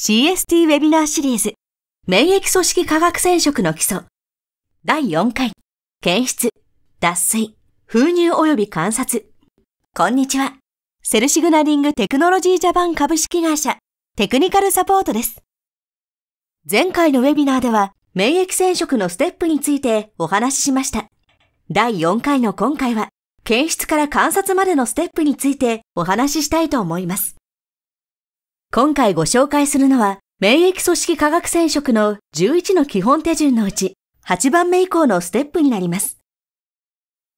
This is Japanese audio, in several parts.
CST ウェビナーシリーズ免疫組織化学染色の基礎第4回検出、脱水、封入及び観察こんにちは。セルシグナリングテクノロジージャパン株式会社テクニカルサポートです。前回のウェビナーでは免疫染色のステップについてお話ししました。第4回の今回は検出から観察までのステップについてお話ししたいと思います。今回ご紹介するのは、免疫組織化学染色の11の基本手順のうち、8番目以降のステップになります。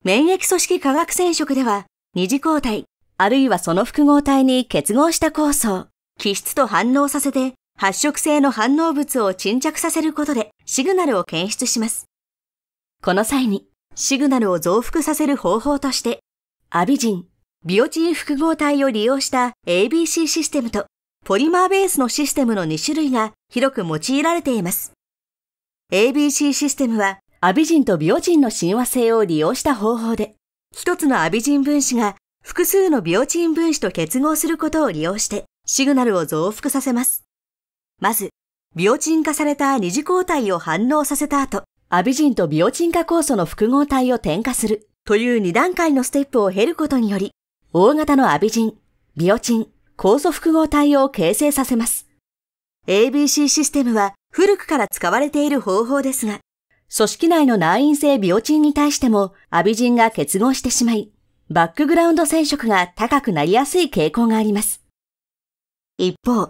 免疫組織化学染色では、二次抗体、あるいはその複合体に結合した酵素、基質と反応させて、発色性の反応物を沈着させることで、シグナルを検出します。この際に、シグナルを増幅させる方法として、アビジン、ビオチン複合体を利用した ABC システムとポリマーベースのシステムの2種類が広く用いられています。ABC システムはアビジンとビオジンの親和性を利用した方法で、一つのアビジン分子が複数のビオチン分子と結合することを利用してシグナルを増幅させます。まず、ビオチン化された二次抗体を反応させた後、アビジンとビオチン化酵素の複合体を添加するという2段階のステップを経ることにより、大型のアビジン、ビオチン、酵素複合体を形成させます。ABC システムは古くから使われている方法ですが、組織内の内因性ビオチンに対してもアビジンが結合してしまい、バックグラウンド染色が高くなりやすい傾向があります。一方、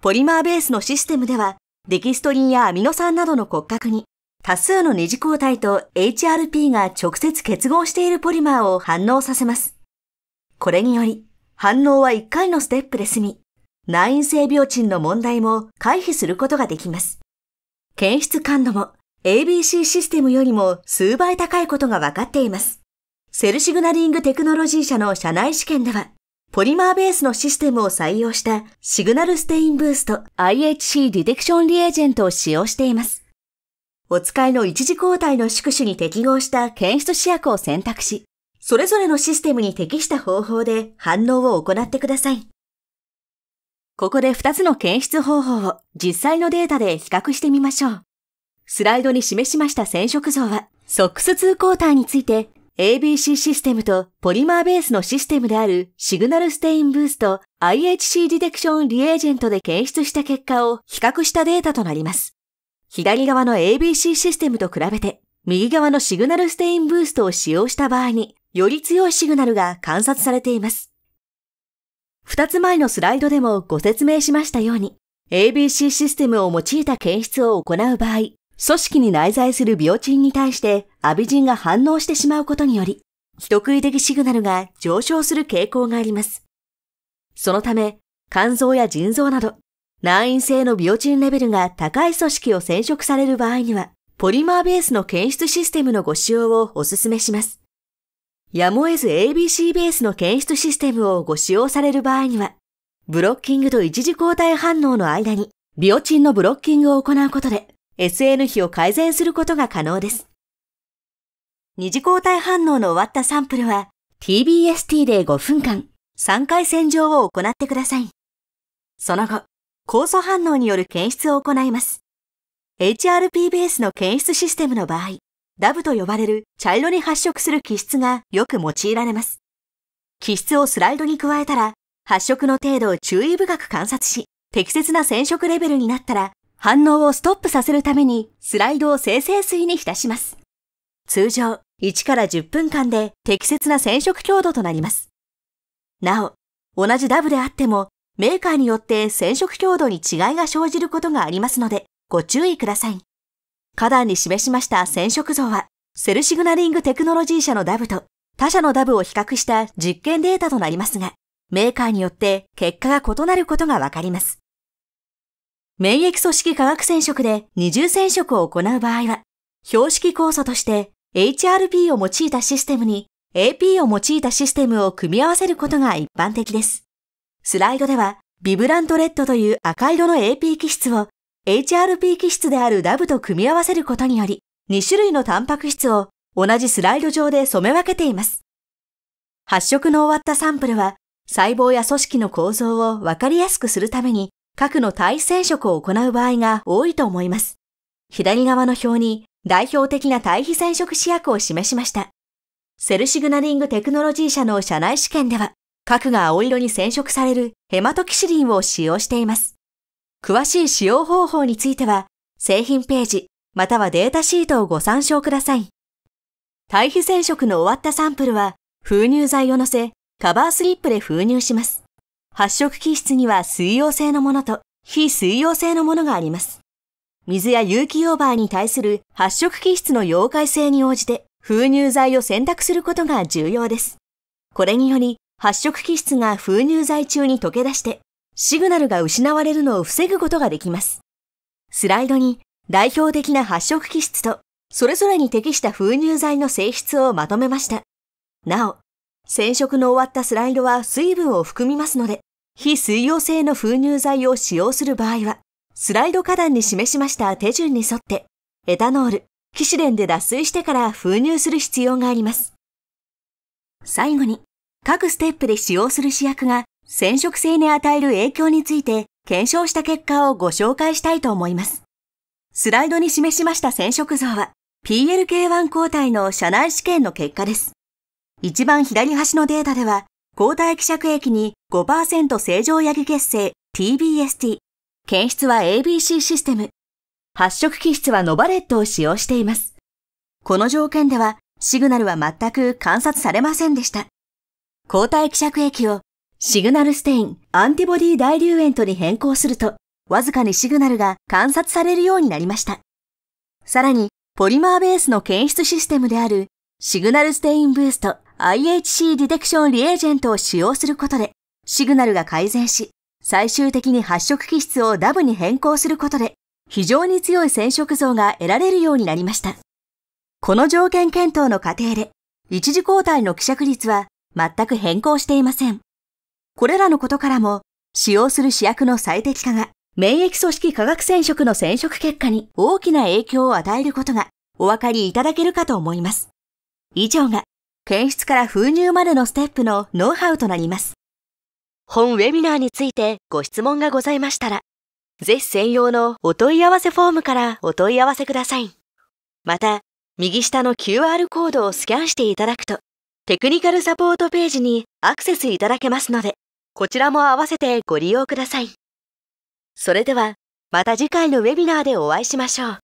ポリマーベースのシステムでは、デキストリンやアミノ酸などの骨格に多数の二次抗体と HRP が直接結合しているポリマーを反応させます。これにより、反応は1回のステップで済み、内因性病賃の問題も回避することができます。検出感度も ABC システムよりも数倍高いことが分かっています。セルシグナリングテクノロジー社の社内試験では、ポリマーベースのシステムを採用したシグナルステインブースト IHC ディテクションリエージェントを使用しています。お使いの一次交代の宿主に適合した検出試薬を選択し、それぞれのシステムに適した方法で反応を行ってください。ここで2つの検出方法を実際のデータで比較してみましょう。スライドに示しました染色像は、ソックス2ターについて ABC システムとポリマーベースのシステムであるシグナルステインブースト IHC ディテクションリエージェントで検出した結果を比較したデータとなります。左側の ABC システムと比べて、右側のシグナルステインブーストを使用した場合により強いシグナルが観察されています。二つ前のスライドでもご説明しましたように、ABC システムを用いた検出を行う場合、組織に内在する病ンに対してアビジンが反応してしまうことにより、人食い的シグナルが上昇する傾向があります。そのため、肝臓や腎臓など、難易性のビオチンレベルが高い組織を染色される場合には、ポリマーベースの検出システムのご使用をお勧めします。やむを得ず ABC ベースの検出システムをご使用される場合には、ブロッキングと一次抗体反応の間に、ビオチンのブロッキングを行うことで、SN 比を改善することが可能です。二次抗体反応の終わったサンプルは、TBST で5分間、3回洗浄を行ってください。その後、酵素反応による検出を行います。HRP ベースの検出システムの場合、ダブと呼ばれる茶色に発色する気質がよく用いられます。気質をスライドに加えたら、発色の程度を注意深く観察し、適切な染色レベルになったら、反応をストップさせるためにスライドを生成水に浸します。通常、1から10分間で適切な染色強度となります。なお、同じダブであっても、メーカーによって染色強度に違いが生じることがありますので、ご注意ください。花壇に示しました染色像は、セルシグナリングテクノロジー社のダブと他社のダブを比較した実験データとなりますが、メーカーによって結果が異なることがわかります。免疫組織化学染色で二重染色を行う場合は、標識酵素として HRP を用いたシステムに AP を用いたシステムを組み合わせることが一般的です。スライドでは、ビブラントレッドという赤色の AP 基質を HRP 基質であるダブと組み合わせることにより、2種類のタンパク質を同じスライド上で染め分けています。発色の終わったサンプルは、細胞や組織の構造を分かりやすくするために、核の対染色を行う場合が多いと思います。左側の表に代表的な対比染色試薬を示しました。セルシグナリングテクノロジー社の社内試験では、核が青色に染色されるヘマトキシリンを使用しています。詳しい使用方法については、製品ページ、またはデータシートをご参照ください。対比染色の終わったサンプルは、封入剤を乗せ、カバースリップで封入します。発色基質には水溶性のものと非水溶性のものがあります。水や有機オーバーに対する発色基質の溶解性に応じて封入剤を選択することが重要です。これにより発色基質が封入剤中に溶け出してシグナルが失われるのを防ぐことができます。スライドに代表的な発色気質と、それぞれに適した封入剤の性質をまとめました。なお、染色の終わったスライドは水分を含みますので、非水溶性の封入剤を使用する場合は、スライド下段に示しました手順に沿って、エタノール、キシレンで脱水してから封入する必要があります。最後に、各ステップで使用する試薬が染色性に与える影響について検証した結果をご紹介したいと思います。スライドに示しました染色像は PLK1 抗体の社内試験の結果です。一番左端のデータでは抗体希釈液に5%正常ヤギ結成 TBST 検出は ABC システム発色気質はノバレットを使用しています。この条件ではシグナルは全く観察されませんでした。抗体希釈液をシグナルステイン、アンティボディ大流炎とに変更すると、わずかにシグナルが観察されるようになりました。さらに、ポリマーベースの検出システムである、シグナルステインブースト IHC ディテクションリエージェントを使用することで、シグナルが改善し、最終的に発色気質をダブに変更することで、非常に強い染色像が得られるようになりました。この条件検討の過程で、一次抗体の希釈率は全く変更していません。これらのことからも、使用する試薬の最適化が、免疫組織化学染色の染色結果に大きな影響を与えることがお分かりいただけるかと思います。以上が、検出から封入までのステップのノウハウとなります。本ウェビナーについてご質問がございましたら、ぜひ専用のお問い合わせフォームからお問い合わせください。また、右下の QR コードをスキャンしていただくと、テクニカルサポートページにアクセスいただけますので、こちらも合わせてご利用ください。それでは、また次回のウェビナーでお会いしましょう。